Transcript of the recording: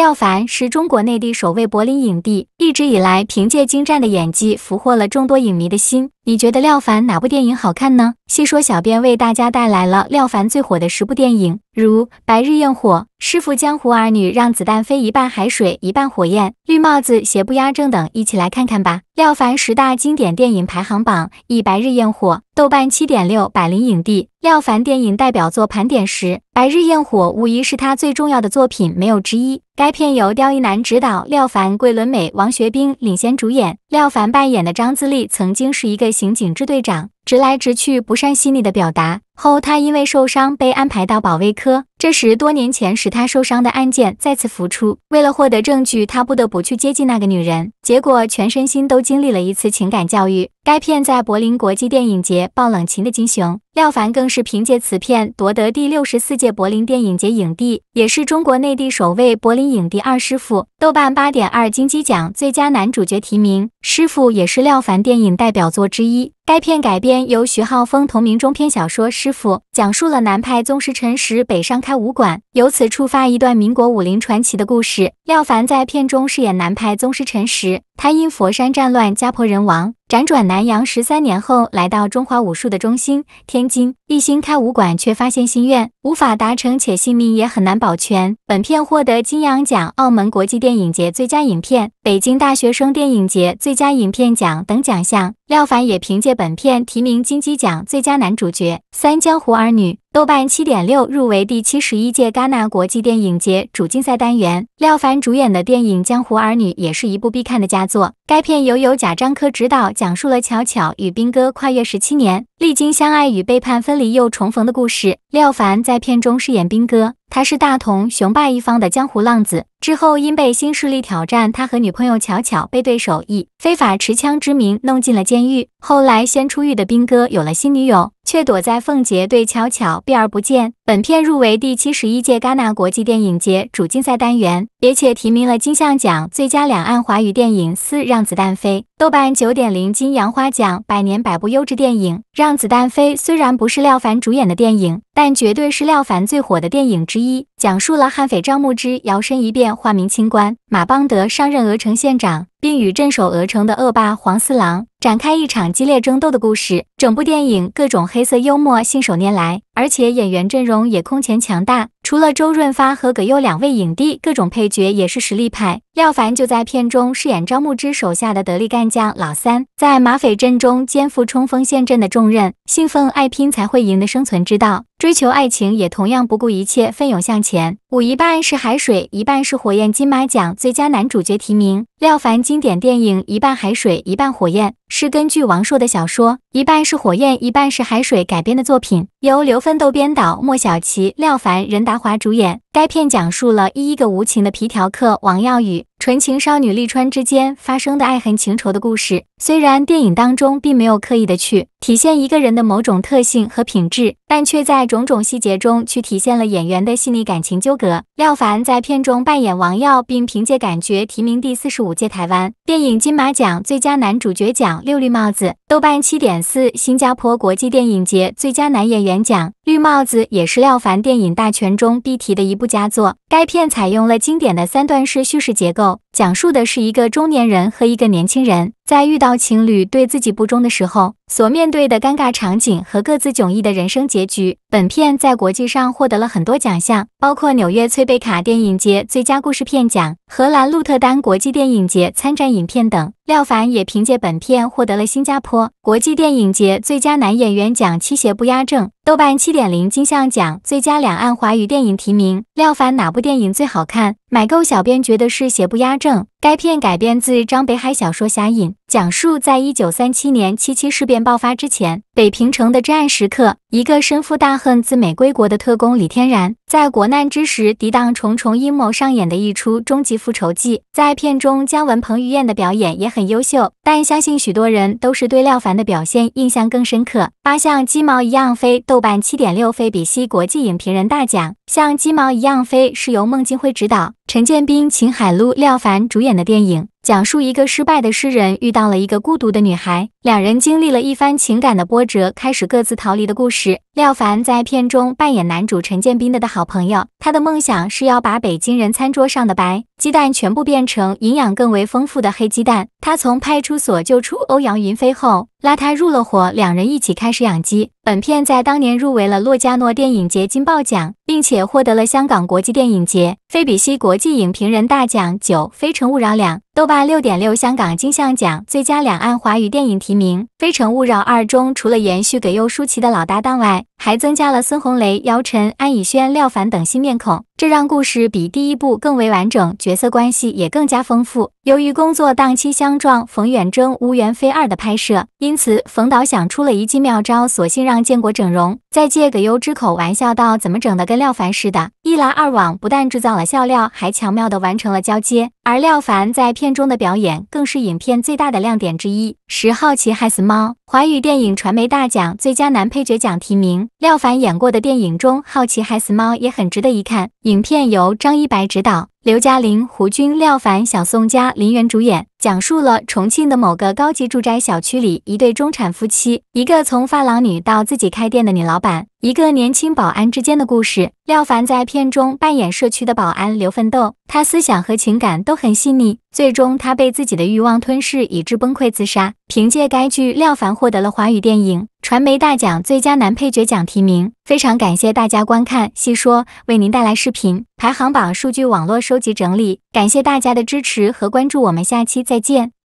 廖凡是中国内地首位柏林影帝，一直以来凭借精湛的演技俘获了众多影迷的心。你觉得廖凡哪部电影好看呢？细说，小编为大家带来了廖凡最火的十部电影，如《白日焰火》《师傅江湖儿女》《让子弹飞》《一半海水一半火焰》《绿帽子》《邪不压正》等，一起来看看吧。廖凡十大经典电影排行榜：一，《白日焰火》豆瓣七点六，柏林影帝。廖凡电影代表作盘点时，《白日焰火》无疑是他最重要的作品，没有之一。该片由刁亦男执导，廖凡、桂纶镁、王学兵领衔主演。廖凡扮演的张自力曾经是一个。刑警支队长直来直去、不善细腻的表达后，他因为受伤被安排到保卫科。这时，多年前使他受伤的案件再次浮出，为了获得证据，他不得不去接近那个女人，结果全身心都经历了一次情感教育。该片在柏林国际电影节爆冷情的金熊。廖凡更是凭借此片夺得第六十四届柏林电影节影帝，也是中国内地首位柏林影帝。二师傅豆瓣八点二，金鸡奖最佳男主角提名。师傅也是廖凡电影代表作之一。该片改编由徐浩峰同名中篇小说《师傅》，讲述了南派宗师陈实北上开武馆。由此触发一段民国武林传奇的故事。廖凡在片中饰演南派宗师陈实，他因佛山战乱家破人亡，辗转南洋十三年，后来到中华武术的中心天津，一心开武馆，却发现心愿无法达成，且性命也很难保全。本片获得金羊奖、澳门国际电影节最佳影片、北京大学生电影节最佳影片奖等奖项。廖凡也凭借本片提名金鸡奖最佳男主角，《三江湖儿女》豆瓣七点六，入围第七十一届戛纳国际电影节主竞赛单元。廖凡主演的电影《江湖儿女》也是一部必看的佳作。该片由由贾樟柯执导，讲述了巧巧与兵哥跨越十七年，历经相爱与背叛、分离又重逢的故事。廖凡在片中饰演兵哥。他是大同雄霸一方的江湖浪子，之后因被新势力挑战，他和女朋友巧巧被对手以非法持枪之名弄进了监狱。后来先出狱的兵哥有了新女友。却躲在凤姐对巧巧避而不见。本片入围第七十一届戛纳国际电影节主竞赛单元，并且提名了金像奖最佳两岸华语电影。四让子弹飞，豆瓣九点零，金杨花奖百年百部优质电影。让子弹飞虽然不是廖凡主演的电影，但绝对是廖凡最火的电影之一。讲述了悍匪张牧之摇身一变化名清官马邦德上任鹅城县长，并与镇守鹅城的恶霸黄四郎展开一场激烈争斗的故事。整部电影各种黑色幽默信手拈来。而且演员阵容也空前强大，除了周润发和葛优两位影帝，各种配角也是实力派。廖凡就在片中饰演张牧之手下的得力干将老三，在马匪阵中肩负冲锋陷阵的重任，信奉“爱拼才会赢”的生存之道，追求爱情也同样不顾一切，奋勇向前。五一半是海水，一半是火焰，金马奖最佳男主角提名。廖凡经典电影《一半海水一半火焰》。是根据王朔的小说《一半是火焰，一半是海水》改编的作品，由刘奋斗编导，莫小棋、廖凡、任达华主演。该片讲述了一一个无情的皮条客王耀与纯情少女利川之间发生的爱恨情仇的故事。虽然电影当中并没有刻意的去体现一个人的某种特性和品质，但却在种种细节中去体现了演员的细腻感情纠葛。廖凡在片中扮演王耀，并凭借感觉提名第四十五届台湾电影金马奖最佳男主角奖六绿帽子，豆瓣七点四，新加坡国际电影节最佳男演员奖绿帽子也是廖凡电影大全中必提的一。部佳作。该片采用了经典的三段式叙事结构。讲述的是一个中年人和一个年轻人在遇到情侣对自己不忠的时候所面对的尴尬场景和各自迥异的人生结局。本片在国际上获得了很多奖项，包括纽约崔贝卡电影节最佳故事片奖、荷兰鹿特丹国际电影节参展影片等。廖凡也凭借本片获得了新加坡国际电影节最佳男演员奖。七邪不压正，豆瓣七点零金像奖最佳两岸华语电影提名。廖凡哪部电影最好看？买够小编觉得是邪不压正。该片改编自张北海小说《侠影》，讲述在一九三七年七七事变爆发之前，北平城的至暗时刻，一个身负大恨、自美归国的特工李天然，在国难之时，抵挡重重阴谋，上演的一出终极复仇记。在片中，姜文、彭于晏的表演也很优秀，但相信许多人都是对廖凡的表现印象更深刻。《八像鸡毛一样飞》豆瓣七点六，飞比西国际影评人大奖。《像鸡毛一样飞》是由孟京辉执导，陈建斌、秦海璐、廖凡主演。演的电影。讲述一个失败的诗人遇到了一个孤独的女孩，两人经历了一番情感的波折，开始各自逃离的故事。廖凡在片中扮演男主陈建斌的好朋友，他的梦想是要把北京人餐桌上的白鸡蛋全部变成营养更为丰富的黑鸡蛋。他从派出所救出欧阳云飞后，拉他入了伙，两人一起开始养鸡。本片在当年入围了洛迦诺电影节金报奖，并且获得了香港国际电影节、菲比西国际影评人大奖。九《非诚勿扰》两。豆瓣六点六，香港金像奖最佳两岸华语电影提名，《非诚勿扰二》中除了延续葛优、舒淇的老搭档外，还增加了孙红雷、姚晨、安以轩、廖凡等新面孔。这让故事比第一部更为完整，角色关系也更加丰富。由于工作档期相撞，冯远征无缘《飞二》的拍摄，因此冯导想出了一计妙招，索性让建国整容，再借葛优之口玩笑道：“怎么整的跟廖凡似的？”一来二往，不但制造了笑料，还巧妙地完成了交接。而廖凡在片中的表演更是影片最大的亮点之一，《十好奇害死猫》华语电影传媒大奖最佳男配角奖提名。廖凡演过的电影中，《好奇害死猫》也很值得一看。影片由张一白执导，刘嘉玲、胡军、廖凡、小宋佳、林媛主演，讲述了重庆的某个高级住宅小区里一对中产夫妻，一个从发廊女到自己开店的女老板，一个年轻保安之间的故事。廖凡在片中扮演社区的保安刘奋斗，他思想和情感都很细腻，最终他被自己的欲望吞噬，以致崩溃自杀。凭借该剧，廖凡获得了华语电影。传媒大奖最佳男配角奖提名，非常感谢大家观看。细说为您带来视频排行榜数据，网络收集整理，感谢大家的支持和关注，我们下期再见。